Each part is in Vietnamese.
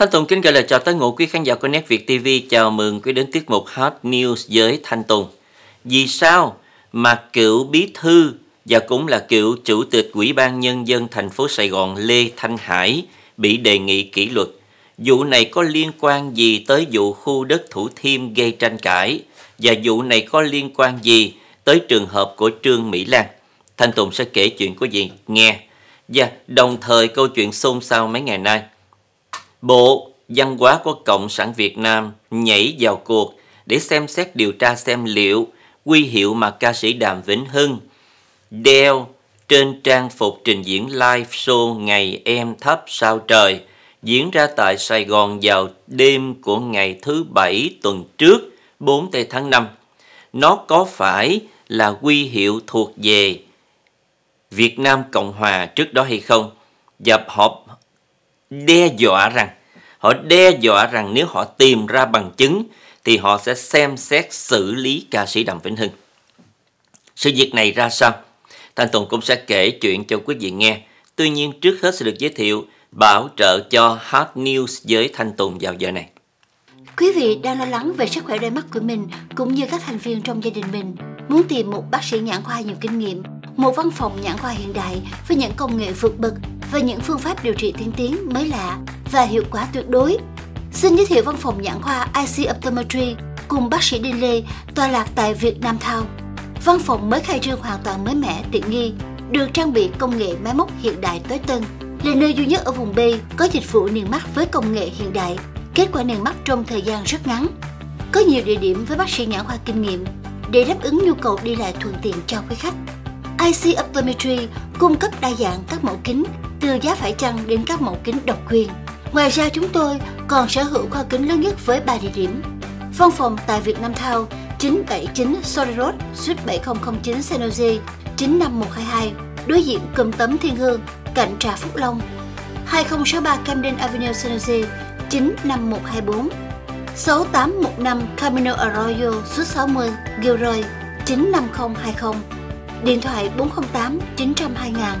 Thanh Tùng kính gửi lời chào tới ngụ quý khán giả của Nét Việt TV. Chào mừng quý đến tiết mục Hot News với Thanh Tùng. Vì sao mà cựu bí thư và cũng là cựu chủ tịch Ủy ban Nhân dân thành phố Sài Gòn Lê Thanh Hải bị đề nghị kỷ luật? Vụ này có liên quan gì tới vụ khu đất Thủ Thiêm gây tranh cãi? Và vụ này có liên quan gì tới trường hợp của Trương Mỹ Lan? Thanh Tùng sẽ kể chuyện của gì nghe và đồng thời câu chuyện xôn xao mấy ngày nay – Bộ Văn hóa của Cộng sản Việt Nam nhảy vào cuộc để xem xét điều tra xem liệu quy hiệu mà ca sĩ Đàm Vĩnh Hưng đeo trên trang phục trình diễn live show Ngày Em Thấp Sao Trời diễn ra tại Sài Gòn vào đêm của ngày thứ Bảy tuần trước 4 tháng 5. Nó có phải là quy hiệu thuộc về Việt Nam Cộng Hòa trước đó hay không? Dập họp đe dọa rằng họ đe dọa rằng nếu họ tìm ra bằng chứng thì họ sẽ xem xét xử lý ca sĩ Đàm Vĩnh Hưng. Sự việc này ra sao? Thanh Tùng cũng sẽ kể chuyện cho quý vị nghe. Tuy nhiên trước hết sẽ được giới thiệu bảo trợ cho Hot News với Thanh Tùng vào giờ này. Quý vị đang lo lắng về sức khỏe đôi mắt của mình cũng như các thành viên trong gia đình mình, muốn tìm một bác sĩ nhãn khoa nhiều kinh nghiệm, một văn phòng nhãn khoa hiện đại với những công nghệ vượt bậc và những phương pháp điều trị tiên tiến mới lạ và hiệu quả tuyệt đối. Xin giới thiệu văn phòng nhãn khoa IC Optometry cùng bác sĩ Đinh Lê tọa lạc tại Việt Nam Thao. Văn phòng mới khai trương hoàn toàn mới mẻ, tiện nghi, được trang bị công nghệ máy móc hiện đại tối tân, là nơi duy nhất ở vùng B có dịch vụ niềng mắt với công nghệ hiện đại, kết quả niềng mắt trong thời gian rất ngắn. Có nhiều địa điểm với bác sĩ nhãn khoa kinh nghiệm để đáp ứng nhu cầu đi lại thuận tiện cho quý khách. IC Optometry cung cấp đa dạng các mẫu kính, từ giá phải chăng đến các mẫu kính độc quyền. Ngoài ra chúng tôi còn sở hữu kho kính lớn nhất với 3 địa điểm. Văn phòng tại Việt Nam Thao, 979 Sorry Road, suite 7009 San Jose, 95122, đối diện cụm tấm Thiên Hương, cạnh Trà Phúc Long, 2063 Camden Avenue San Jose, 95124, 6815 Camino Arroyo, số 60, Gilroy, 95020, điện thoại 408 920 ngàn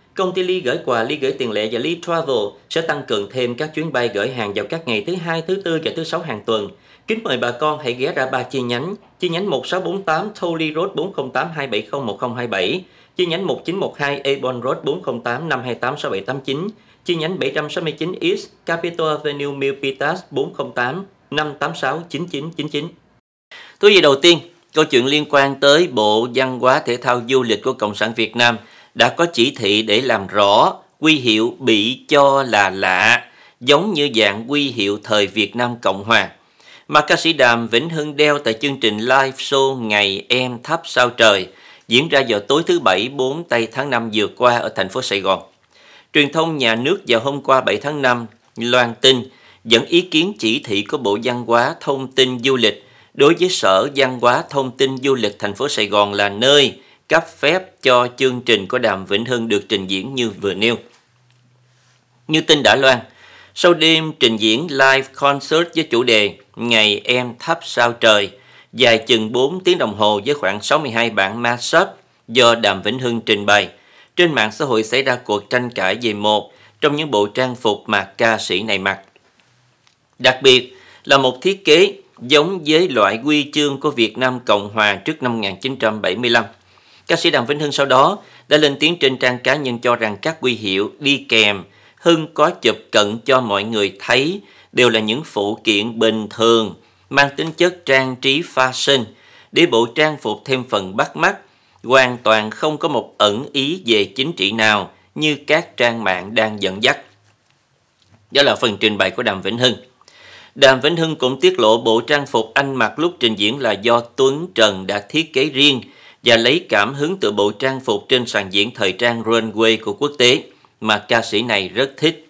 Công ty Ly gửi quà, Ly gửi tiền lệ và Ly Travel sẽ tăng cường thêm các chuyến bay gửi hàng vào các ngày thứ hai, thứ tư và thứ sáu hàng tuần. Kính mời bà con hãy ghé ra ba chi nhánh, chi nhánh 1648 Tolley Road 408 270 1027, chi nhánh 1912 Ebon Road 408 528 6789, chi nhánh 769 East Capitol Avenue Milpitas 408 586 9999. Thú vị đầu tiên, câu chuyện liên quan tới Bộ Văn hóa Thể thao Du lịch của Cộng sản Việt Nam – đã có chỉ thị để làm rõ quy hiệu bị cho là lạ, giống như dạng quy hiệu thời Việt Nam Cộng Hòa. Mà ca sĩ Đàm Vĩnh Hưng đeo tại chương trình live show Ngày Em Thắp Sao Trời diễn ra vào tối thứ Bảy 4 tây tháng 5 vừa qua ở thành phố Sài Gòn. Truyền thông nhà nước vào hôm qua 7 tháng 5 loan tin dẫn ý kiến chỉ thị của Bộ Văn hóa Thông tin Du lịch đối với Sở Văn hóa Thông tin Du lịch thành phố Sài Gòn là nơi cấp phép cho chương trình của Đàm Vĩnh Hưng được trình diễn như vừa nêu. Như tin đã loan, sau đêm trình diễn live concert với chủ đề Ngày Em Thắp Sao Trời, dài chừng 4 tiếng đồng hồ với khoảng 62 bản mashup do Đàm Vĩnh Hưng trình bày, trên mạng xã hội xảy ra cuộc tranh cãi về một trong những bộ trang phục mà ca sĩ này mặc. Đặc biệt là một thiết kế giống với loại quy chương của Việt Nam Cộng Hòa trước năm 1975. Ca sĩ Đàm Vĩnh Hưng sau đó đã lên tiếng trên trang cá nhân cho rằng các quy hiệu đi kèm Hưng có chụp cận cho mọi người thấy đều là những phụ kiện bình thường mang tính chất trang trí fashion để bộ trang phục thêm phần bắt mắt hoàn toàn không có một ẩn ý về chính trị nào như các trang mạng đang dẫn dắt. Đó là phần trình bày của Đàm Vĩnh Hưng. Đàm Vĩnh Hưng cũng tiết lộ bộ trang phục anh mặc lúc trình diễn là do Tuấn Trần đã thiết kế riêng và lấy cảm hứng từ bộ trang phục trên sàn diễn thời trang runway của quốc tế mà ca sĩ này rất thích.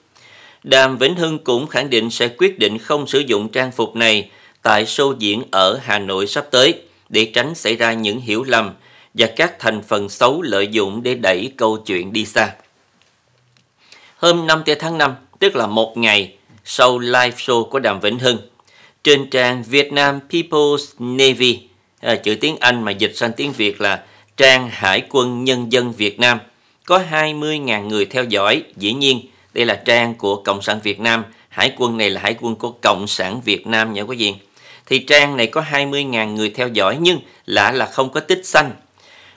Đàm Vĩnh Hưng cũng khẳng định sẽ quyết định không sử dụng trang phục này tại show diễn ở Hà Nội sắp tới để tránh xảy ra những hiểu lầm và các thành phần xấu lợi dụng để đẩy câu chuyện đi xa. Hôm 5 tháng 5, tức là một ngày sau live show của Đàm Vĩnh Hưng, trên trang Vietnam People's Navy, Ờ, chữ tiếng Anh mà dịch sang tiếng Việt là Trang Hải quân Nhân dân Việt Nam. Có 20.000 người theo dõi, dĩ nhiên đây là trang của Cộng sản Việt Nam. Hải quân này là hải quân của Cộng sản Việt Nam nha quý vị. Thì trang này có 20.000 người theo dõi nhưng lạ là không có tích xanh.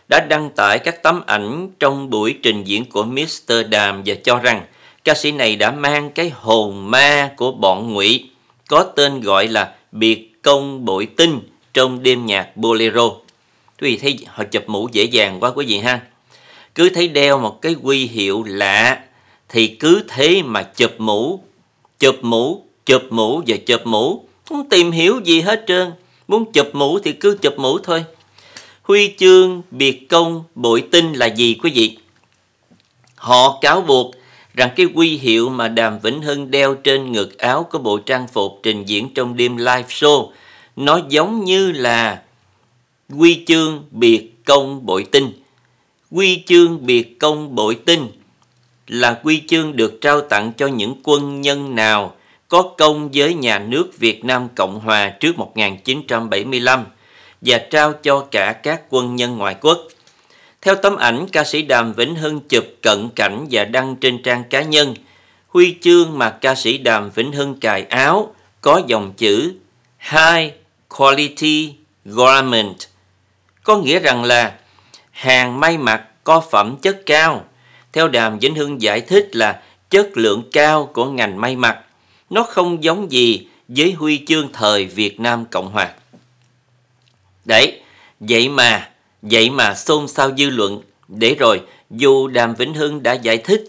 Đã đăng tải các tấm ảnh trong buổi trình diễn của Mr. Đàm và cho rằng ca sĩ này đã mang cái hồn ma của bọn ngụy có tên gọi là biệt công bội tinh trong đêm nhạc bolero quý vị thấy họ chụp mũ dễ dàng quá quý vị ha cứ thấy đeo một cái huy hiệu lạ thì cứ thế mà chụp mũ chụp mũ chụp mũ và chụp mũ không tìm hiểu gì hết trơn muốn chụp mũ thì cứ chụp mũ thôi huy chương biệt công bội tinh là gì quý vị họ cáo buộc rằng cái huy hiệu mà Đàm Vĩnh Hưng đeo trên ngực áo của bộ trang phục trình diễn trong đêm live show nó giống như là quy chương biệt công bội tinh quy chương biệt công bội tinh là quy chương được trao tặng cho những quân nhân nào có công với nhà nước Việt Nam Cộng Hòa trước 1975 và trao cho cả các quân nhân ngoại quốc. Theo tấm ảnh ca sĩ Đàm Vĩnh Hưng chụp cận cảnh và đăng trên trang cá nhân, huy chương mà ca sĩ Đàm Vĩnh Hưng cài áo có dòng chữ hai quality garment có nghĩa rằng là hàng may mặc có phẩm chất cao. Theo Đàm Vĩnh Hưng giải thích là chất lượng cao của ngành may mặc. Nó không giống gì với huy chương thời Việt Nam Cộng Hòa. Đấy, vậy mà, vậy mà xôn xao dư luận. Để rồi, dù Đàm Vĩnh Hưng đã giải thích,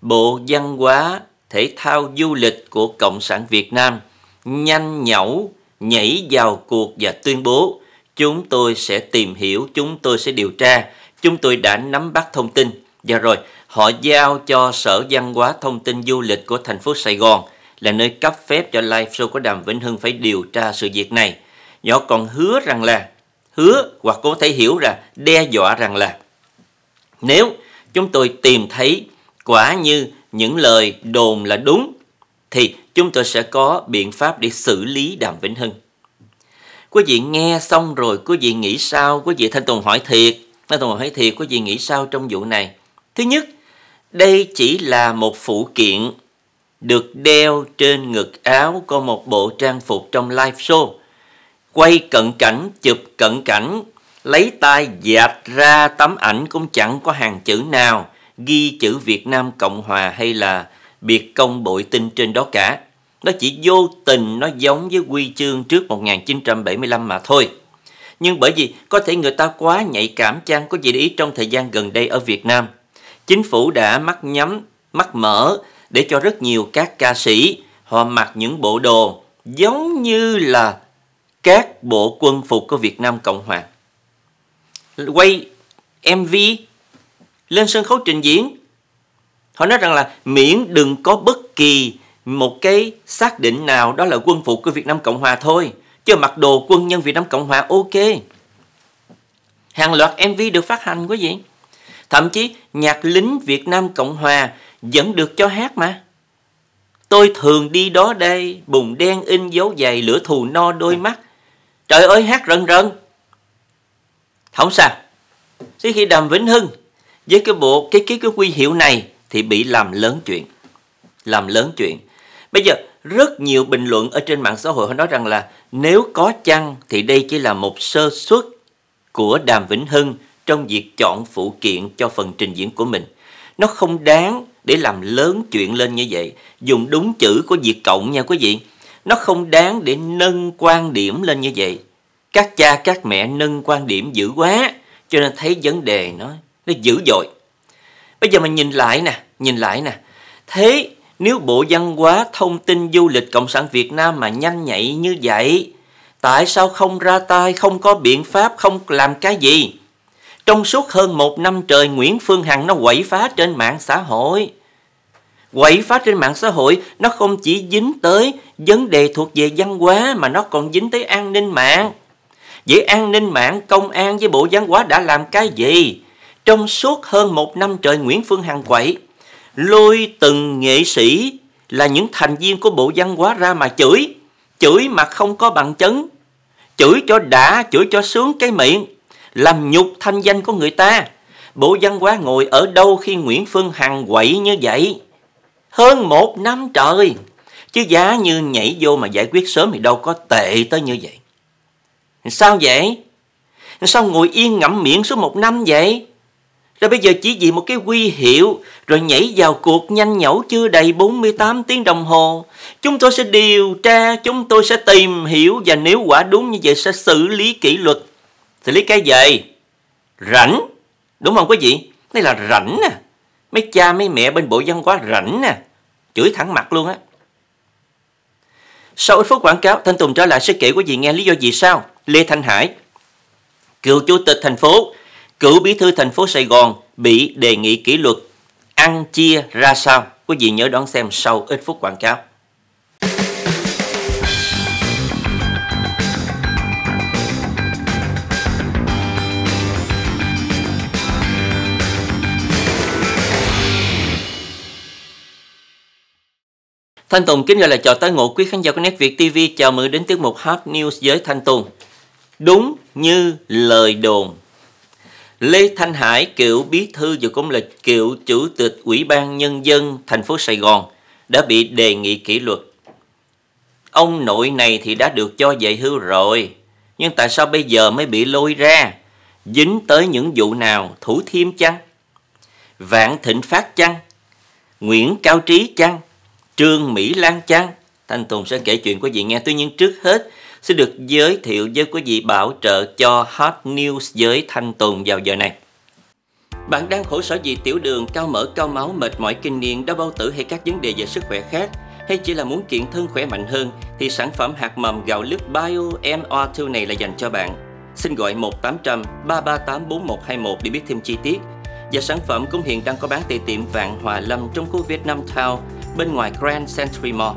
Bộ Văn hóa Thể thao Du lịch của Cộng sản Việt Nam nhanh nhẩu nhảy vào cuộc và tuyên bố chúng tôi sẽ tìm hiểu, chúng tôi sẽ điều tra, chúng tôi đã nắm bắt thông tin. Và rồi họ giao cho Sở Văn hóa Thông tin Du lịch của thành phố Sài Gòn là nơi cấp phép cho live show của Đàm Vĩnh Hưng phải điều tra sự việc này. Nhỏ còn hứa rằng là, hứa hoặc có thể hiểu là đe dọa rằng là nếu chúng tôi tìm thấy quả như những lời đồn là đúng thì chúng tôi sẽ có biện pháp để xử lý Đàm Vĩnh Hưng. Quý vị nghe xong rồi, quý vị nghĩ sao? Quý vị Thanh Tùng hỏi thiệt, Thanh Tùng hỏi thiệt, quý vị nghĩ sao trong vụ này? Thứ nhất, đây chỉ là một phụ kiện được đeo trên ngực áo có một bộ trang phục trong live show. Quay cận cảnh, chụp cận cảnh, lấy tay dạt ra tấm ảnh cũng chẳng có hàng chữ nào ghi chữ Việt Nam Cộng Hòa hay là biệt công bội tinh trên đó cả. Nó chỉ vô tình nó giống với quy chương trước 1975 mà thôi. Nhưng bởi vì có thể người ta quá nhạy cảm chăng có gì để ý trong thời gian gần đây ở Việt Nam. Chính phủ đã mắt nhắm, mắt mở để cho rất nhiều các ca sĩ họ mặc những bộ đồ giống như là các bộ quân phục của Việt Nam Cộng Hòa. Quay MV lên sân khấu trình diễn. Họ nói rằng là miễn đừng có bất kỳ một cái xác định nào đó là quân phục của Việt Nam Cộng Hòa thôi. Chứ mặc đồ quân nhân Việt Nam Cộng Hòa ok. Hàng loạt MV được phát hành quý vị. Thậm chí nhạc lính Việt Nam Cộng Hòa vẫn được cho hát mà. Tôi thường đi đó đây, bùng đen in dấu dày, lửa thù no đôi mắt. Trời ơi hát rần rần. Không sao. Thế khi Đàm Vĩnh Hưng với cái bộ cái cái cái quy hiệu này thì bị làm lớn chuyện. Làm lớn chuyện. Bây giờ rất nhiều bình luận ở trên mạng xã hội họ nói rằng là nếu có chăng thì đây chỉ là một sơ suất của Đàm Vĩnh Hưng trong việc chọn phụ kiện cho phần trình diễn của mình. Nó không đáng để làm lớn chuyện lên như vậy, dùng đúng chữ của việc Cộng nha quý vị. Nó không đáng để nâng quan điểm lên như vậy. Các cha các mẹ nâng quan điểm dữ quá, cho nên thấy vấn đề nó nó dữ dội. Bây giờ mình nhìn lại nè, nhìn lại nè. Thế nếu Bộ Văn hóa Thông tin Du lịch Cộng sản Việt Nam mà nhanh nhạy như vậy, tại sao không ra tay, không có biện pháp, không làm cái gì? Trong suốt hơn một năm trời, Nguyễn Phương Hằng nó quậy phá trên mạng xã hội. Quậy phá trên mạng xã hội, nó không chỉ dính tới vấn đề thuộc về văn hóa mà nó còn dính tới an ninh mạng. Vậy an ninh mạng, công an với Bộ Văn hóa đã làm cái gì? Trong suốt hơn một năm trời Nguyễn Phương Hằng quậy lôi từng nghệ sĩ là những thành viên của bộ văn hóa ra mà chửi chửi mà không có bằng chứng chửi cho đã chửi cho sướng cái miệng làm nhục thanh danh của người ta bộ văn hóa ngồi ở đâu khi nguyễn phương hằng quậy như vậy hơn một năm trời chứ giá như nhảy vô mà giải quyết sớm thì đâu có tệ tới như vậy sao vậy sao ngồi yên ngậm miệng suốt một năm vậy rồi bây giờ chỉ vì một cái quy hiệu rồi nhảy vào cuộc nhanh nhẩu chưa đầy 48 tiếng đồng hồ. Chúng tôi sẽ điều tra, chúng tôi sẽ tìm hiểu và nếu quả đúng như vậy sẽ xử lý kỷ luật. Xử lý cái gì? Rảnh. Đúng không quý vị? Đây là rảnh nè. À. Mấy cha mấy mẹ bên bộ văn hóa rảnh nè. À. Chửi thẳng mặt luôn á. Sau ít phút quảng cáo, Thanh Tùng trở lại sẽ kể quý vị nghe lý do gì sao? Lê Thanh Hải, cựu chủ tịch thành phố cựu bí thư thành phố Sài Gòn bị đề nghị kỷ luật ăn chia ra sao? Quý vị nhớ đón xem sau ít phút quảng cáo. Thanh Tùng kính gọi là chào tới ngộ quý khán giả của Net Việt TV. Chào mừng đến tiết mục Hot News với Thanh Tùng. Đúng như lời đồn, Lê Thanh Hải, cựu bí thư và cũng là cựu chủ tịch Ủy ban Nhân dân thành phố Sài Gòn, đã bị đề nghị kỷ luật. Ông nội này thì đã được cho về hưu rồi, nhưng tại sao bây giờ mới bị lôi ra? Dính tới những vụ nào Thủ Thiêm chăng? Vạn Thịnh Phát chăng? Nguyễn Cao Trí chăng? Trương Mỹ Lan chăng? Thanh Tùng sẽ kể chuyện của vị nghe. Tuy nhiên trước hết, xin được giới thiệu với quý vị bảo trợ cho Hot News giới Thanh Tùng vào giờ này. Bạn đang khổ sở vì tiểu đường, cao mỡ, cao máu, mệt mỏi kinh niên, đau bao tử hay các vấn đề về sức khỏe khác hay chỉ là muốn kiện thân khỏe mạnh hơn thì sản phẩm hạt mầm gạo lứt Bio NO2 này là dành cho bạn. Xin gọi 1800 338 4121 để biết thêm chi tiết. Và sản phẩm cũng hiện đang có bán tại tiệm Vạn Hòa Lâm trong khu Việt Nam Town bên ngoài Grand Century Mall.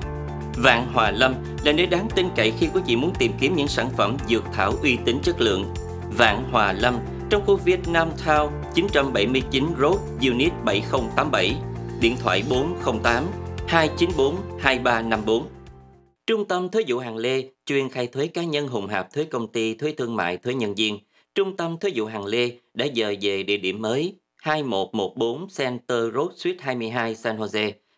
Vạn Hòa Lâm là nơi đáng tin cậy khi quý vị muốn tìm kiếm những sản phẩm dược thảo uy tín chất lượng. Vạn Hòa Lâm trong khu Vietnam Town 979 Road, Unit 7087, điện thoại 408 294 2354. Trung tâm Thuế vụ Hàng Lê chuyên khai thuế cá nhân hùng hạp thuế công ty, thuế thương mại, thuế nhân viên. Trung tâm Thuế vụ Hàng Lê đã dời về địa điểm mới 2114 Center Road Suite 22 San Jose,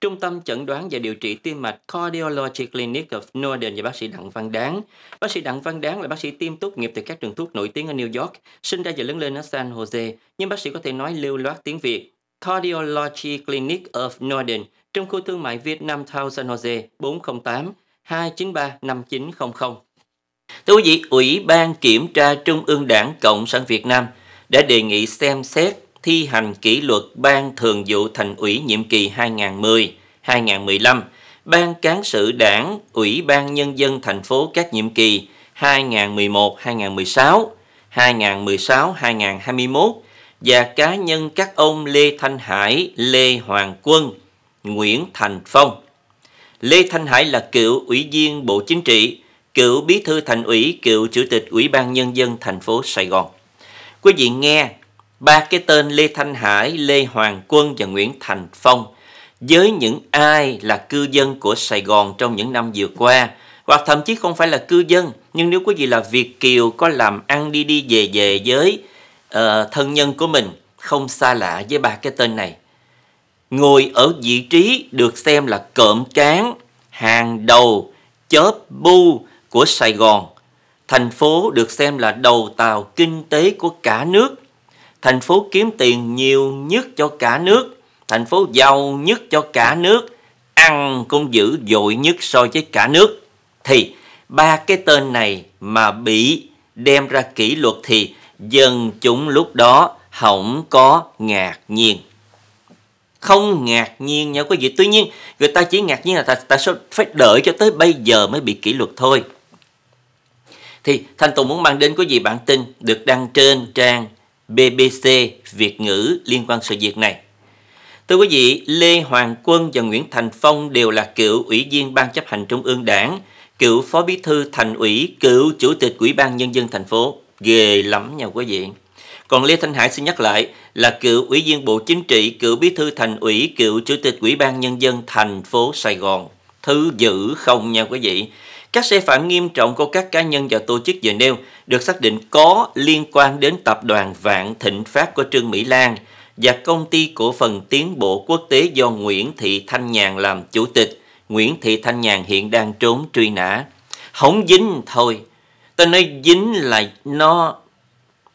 Trung tâm chẩn đoán và điều trị tim mạch Cardiology Clinic of Northern và bác sĩ Đặng Văn Đáng. Bác sĩ Đặng Văn Đáng là bác sĩ tim tốt nghiệp từ các trường thuốc nổi tiếng ở New York, sinh ra và lớn lên ở San Jose, nhưng bác sĩ có thể nói lưu loát tiếng Việt. Cardiology Clinic of Northern trong khu thương mại Việt Nam, Town San Jose 408 293 5900. Thưa quý vị, Ủy ban Kiểm tra Trung ương Đảng Cộng sản Việt Nam đã đề nghị xem xét thi hành kỷ luật Ban Thường vụ Thành ủy nhiệm kỳ 2010-2015, Ban Cán sự Đảng, Ủy ban Nhân dân thành phố các nhiệm kỳ 2011-2016, 2016-2021 và cá nhân các ông Lê Thanh Hải, Lê Hoàng Quân, Nguyễn Thành Phong. Lê Thanh Hải là cựu ủy viên Bộ Chính trị, cựu bí thư thành ủy, cựu chủ tịch Ủy ban Nhân dân thành phố Sài Gòn. Quý vị nghe ba cái tên Lê Thanh Hải, Lê Hoàng Quân và Nguyễn Thành Phong với những ai là cư dân của Sài Gòn trong những năm vừa qua hoặc thậm chí không phải là cư dân nhưng nếu quý vị là Việt Kiều có làm ăn đi đi về về với uh, thân nhân của mình không xa lạ với ba cái tên này ngồi ở vị trí được xem là cộm cán hàng đầu chớp bu của Sài Gòn thành phố được xem là đầu tàu kinh tế của cả nước thành phố kiếm tiền nhiều nhất cho cả nước, thành phố giàu nhất cho cả nước, ăn cũng dữ dội nhất so với cả nước. Thì ba cái tên này mà bị đem ra kỷ luật thì dân chúng lúc đó không có ngạc nhiên không ngạc nhiên nha quý vị tuy nhiên người ta chỉ ngạc nhiên là tại, tại sao phải đợi cho tới bây giờ mới bị kỷ luật thôi thì thanh tùng muốn mang đến quý vị bản tin được đăng trên trang BBC Việt ngữ liên quan sự việc này. Thưa quý vị, Lê Hoàng Quân và Nguyễn Thành Phong đều là cựu ủy viên Ban chấp hành Trung ương Đảng, cựu phó bí thư thành ủy, cựu chủ tịch Ủy ban Nhân dân thành phố. Ghê lắm nha quý vị. Còn Lê Thanh Hải xin nhắc lại là cựu ủy viên Bộ Chính trị, cựu bí thư thành ủy, cựu chủ tịch Ủy ban Nhân dân thành phố Sài Gòn. Thứ dữ không nha quý vị. Các sai phạm nghiêm trọng của các cá nhân và tổ chức vừa nêu được xác định có liên quan đến tập đoàn Vạn Thịnh Phát của Trương Mỹ Lan và công ty cổ phần tiến bộ quốc tế do Nguyễn Thị Thanh Nhàn làm chủ tịch. Nguyễn Thị Thanh Nhàn hiện đang trốn truy nã. Không dính thôi. Tôi nói dính là nó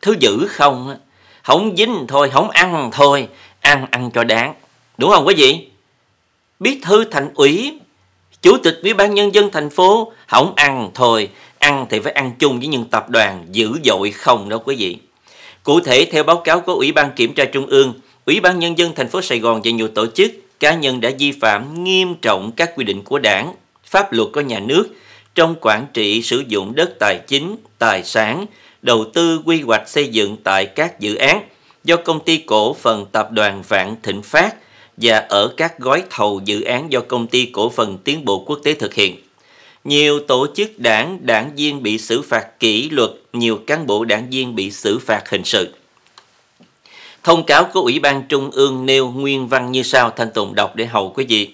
thứ dữ không. Không dính thôi, không ăn thôi. Ăn, ăn cho đáng. Đúng không quý vị? Bí thư thành ủy chủ tịch ủy ban nhân dân thành phố không ăn thôi ăn thì phải ăn chung với những tập đoàn dữ dội không đâu quý vị cụ thể theo báo cáo của ủy ban kiểm tra trung ương ủy ban nhân dân thành phố sài gòn và nhiều tổ chức cá nhân đã vi phạm nghiêm trọng các quy định của đảng pháp luật của nhà nước trong quản trị sử dụng đất tài chính tài sản đầu tư quy hoạch xây dựng tại các dự án do công ty cổ phần tập đoàn vạn thịnh phát và ở các gói thầu dự án do Công ty Cổ phần Tiến bộ Quốc tế thực hiện. Nhiều tổ chức đảng, đảng viên bị xử phạt kỷ luật, nhiều cán bộ đảng viên bị xử phạt hình sự. Thông cáo của Ủy ban Trung ương nêu nguyên văn như sau Thanh Tùng đọc để hầu quý vị.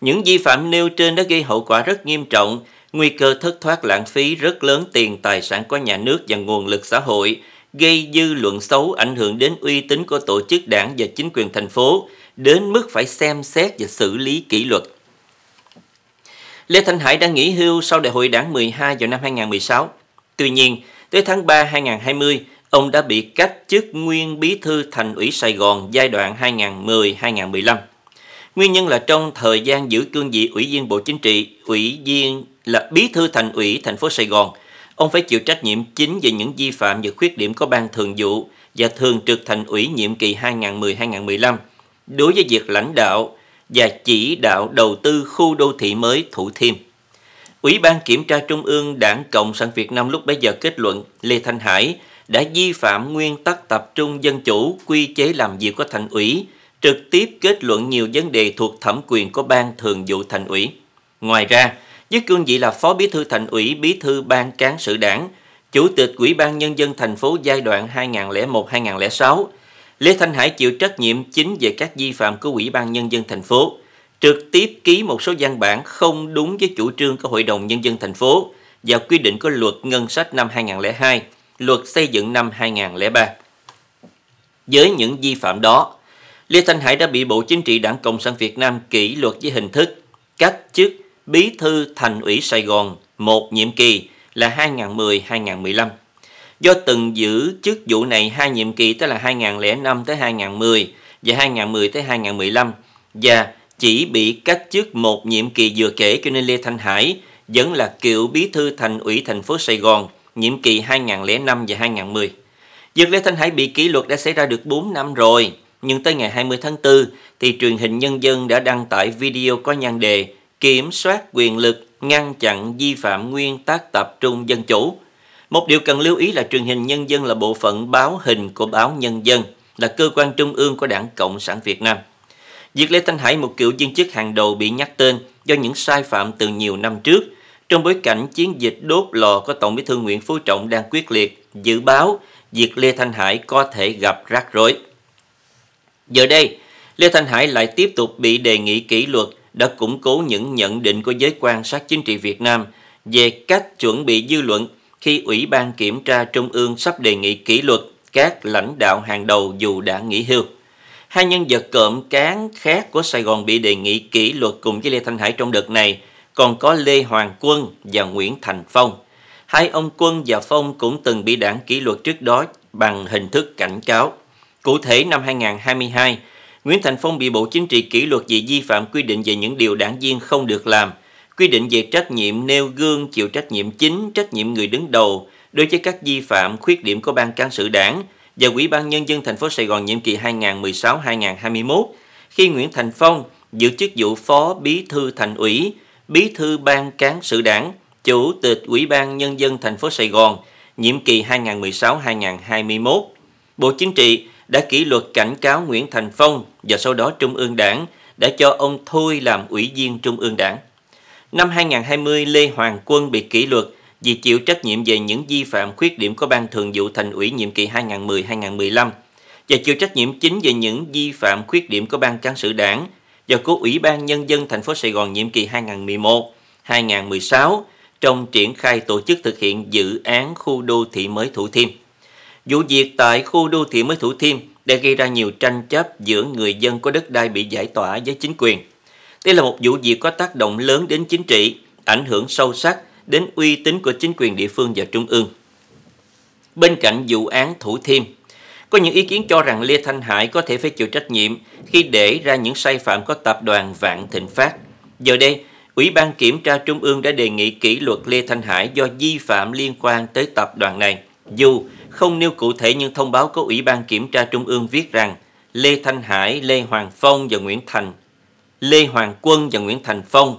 Những vi phạm nêu trên đã gây hậu quả rất nghiêm trọng, nguy cơ thất thoát lãng phí rất lớn tiền tài sản của nhà nước và nguồn lực xã hội, gây dư luận xấu ảnh hưởng đến uy tín của tổ chức đảng và chính quyền thành phố, đến mức phải xem xét và xử lý kỷ luật. Lê Thanh Hải đã nghỉ hưu sau đại hội đảng 12 vào năm 2016. Tuy nhiên, tới tháng 3 2020, ông đã bị cách chức nguyên bí thư thành ủy Sài Gòn giai đoạn 2010-2015. Nguyên nhân là trong thời gian giữ cương vị ủy viên Bộ Chính trị, ủy viên là bí thư thành ủy thành phố Sài Gòn, ông phải chịu trách nhiệm chính về những vi phạm và khuyết điểm của ban thường vụ và thường trực thành ủy nhiệm kỳ 2010-2015 đối với việc lãnh đạo và chỉ đạo đầu tư khu đô thị mới Thủ Thiêm. Ủy ban Kiểm tra Trung ương Đảng Cộng sản Việt Nam lúc bấy giờ kết luận Lê Thanh Hải đã vi phạm nguyên tắc tập trung dân chủ, quy chế làm việc của thành ủy, trực tiếp kết luận nhiều vấn đề thuộc thẩm quyền của ban thường vụ thành ủy. Ngoài ra, với cương vị là phó bí thư thành ủy, bí thư ban cán sự đảng, chủ tịch Ủy ban nhân dân thành phố giai đoạn 2001-2006, Lê Thanh Hải chịu trách nhiệm chính về các vi phạm của Ủy ban Nhân dân thành phố, trực tiếp ký một số văn bản không đúng với chủ trương của Hội đồng Nhân dân thành phố và quy định của luật ngân sách năm 2002, luật xây dựng năm 2003. Với những vi phạm đó, Lê Thanh Hải đã bị Bộ Chính trị Đảng Cộng sản Việt Nam kỷ luật với hình thức cách chức bí thư thành ủy Sài Gòn một nhiệm kỳ là 2010-2015 do từng giữ chức vụ này hai nhiệm kỳ tức là 2005 tới 2010 và 2010 tới 2015 và chỉ bị cách chức một nhiệm kỳ vừa kể cho nên Lê Thanh Hải vẫn là cựu bí thư thành ủy thành phố Sài Gòn nhiệm kỳ 2005 và 2010. Việc Lê Thanh Hải bị kỷ luật đã xảy ra được 4 năm rồi, nhưng tới ngày 20 tháng 4 thì truyền hình nhân dân đã đăng tải video có nhan đề kiểm soát quyền lực ngăn chặn vi phạm nguyên tắc tập trung dân chủ một điều cần lưu ý là truyền hình nhân dân là bộ phận báo hình của báo nhân dân, là cơ quan trung ương của Đảng Cộng sản Việt Nam. Việc Lê Thanh Hải, một cựu viên chức hàng đầu bị nhắc tên do những sai phạm từ nhiều năm trước, trong bối cảnh chiến dịch đốt lò của Tổng bí thư Nguyễn Phú Trọng đang quyết liệt, dự báo việc Lê Thanh Hải có thể gặp rắc rối. Giờ đây, Lê Thanh Hải lại tiếp tục bị đề nghị kỷ luật đã củng cố những nhận định của giới quan sát chính trị Việt Nam về cách chuẩn bị dư luận khi Ủy ban Kiểm tra Trung ương sắp đề nghị kỷ luật các lãnh đạo hàng đầu dù đã nghỉ hưu. Hai nhân vật cộm cán khác của Sài Gòn bị đề nghị kỷ luật cùng với Lê Thanh Hải trong đợt này còn có Lê Hoàng Quân và Nguyễn Thành Phong. Hai ông Quân và Phong cũng từng bị đảng kỷ luật trước đó bằng hình thức cảnh cáo. Cụ thể năm 2022, Nguyễn Thành Phong bị Bộ Chính trị kỷ luật vì vi phạm quy định về những điều đảng viên không được làm – quy định về trách nhiệm nêu gương chịu trách nhiệm chính, trách nhiệm người đứng đầu đối với các vi phạm, khuyết điểm của ban cán sự đảng và Ủy ban nhân dân thành phố Sài Gòn nhiệm kỳ 2016-2021 khi Nguyễn Thành Phong giữ chức vụ Phó Bí thư Thành ủy, Bí thư Ban cán sự Đảng, Chủ tịch Ủy ban nhân dân thành phố Sài Gòn nhiệm kỳ 2016-2021. Bộ Chính trị đã kỷ luật cảnh cáo Nguyễn Thành Phong và sau đó Trung ương Đảng đã cho ông thôi làm ủy viên Trung ương Đảng. Năm 2020, Lê Hoàng Quân bị kỷ luật vì chịu trách nhiệm về những vi phạm khuyết điểm của Ban Thường vụ Thành ủy nhiệm kỳ 2010-2015 và chịu trách nhiệm chính về những vi phạm khuyết điểm của Ban Cán sự Đảng và của Ủy ban Nhân dân thành phố Sài Gòn nhiệm kỳ 2011-2016 trong triển khai tổ chức thực hiện dự án khu đô thị mới Thủ Thiêm. Vụ việc tại khu đô thị mới Thủ Thiêm đã gây ra nhiều tranh chấp giữa người dân có đất đai bị giải tỏa với chính quyền. Đây là một vụ việc có tác động lớn đến chính trị, ảnh hưởng sâu sắc đến uy tín của chính quyền địa phương và trung ương. Bên cạnh vụ án Thủ Thiêm, có những ý kiến cho rằng Lê Thanh Hải có thể phải chịu trách nhiệm khi để ra những sai phạm có tập đoàn Vạn Thịnh Phát. Giờ đây, Ủy ban Kiểm tra Trung ương đã đề nghị kỷ luật Lê Thanh Hải do vi phạm liên quan tới tập đoàn này. Dù không nêu cụ thể nhưng thông báo của Ủy ban Kiểm tra Trung ương viết rằng Lê Thanh Hải, Lê Hoàng Phong và Nguyễn Thành Lê Hoàng Quân và Nguyễn Thành Phong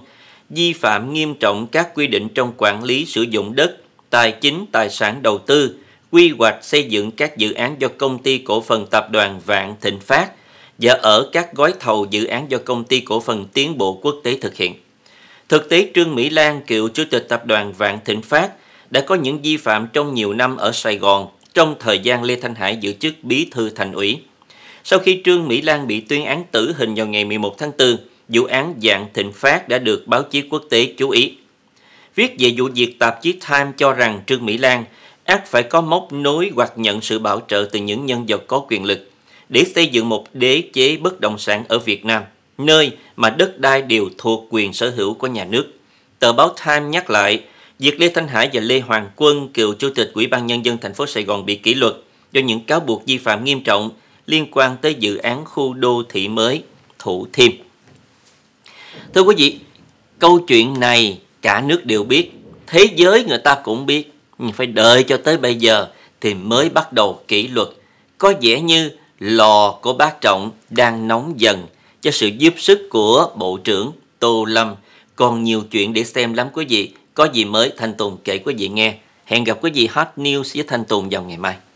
vi phạm nghiêm trọng các quy định trong quản lý sử dụng đất, tài chính, tài sản đầu tư, quy hoạch xây dựng các dự án do công ty cổ phần tập đoàn Vạn Thịnh Phát và ở các gói thầu dự án do công ty cổ phần tiến bộ quốc tế thực hiện. Thực tế Trương Mỹ Lan, cựu chủ tịch tập đoàn Vạn Thịnh Phát, đã có những vi phạm trong nhiều năm ở Sài Gòn trong thời gian Lê Thanh Hải giữ chức bí thư thành ủy. Sau khi Trương Mỹ Lan bị tuyên án tử hình vào ngày 11 tháng 4, vụ án dạng thịnh phát đã được báo chí quốc tế chú ý. Viết về vụ việc tạp chí Time cho rằng Trương Mỹ Lan ác phải có mốc nối hoặc nhận sự bảo trợ từ những nhân vật có quyền lực để xây dựng một đế chế bất động sản ở Việt Nam, nơi mà đất đai đều thuộc quyền sở hữu của nhà nước. Tờ báo Time nhắc lại, việc Lê Thanh Hải và Lê Hoàng Quân, cựu chủ tịch Ủy ban Nhân dân thành phố Sài Gòn bị kỷ luật do những cáo buộc vi phạm nghiêm trọng liên quan tới dự án khu đô thị mới Thủ Thiêm. Thưa quý vị, câu chuyện này cả nước đều biết, thế giới người ta cũng biết, nhưng phải đợi cho tới bây giờ thì mới bắt đầu kỷ luật. Có vẻ như lò của bác Trọng đang nóng dần cho sự giúp sức của Bộ trưởng Tô Lâm. Còn nhiều chuyện để xem lắm quý vị. Có gì mới Thanh Tùng kể quý vị nghe. Hẹn gặp quý vị Hot News với Thanh Tùng vào ngày mai.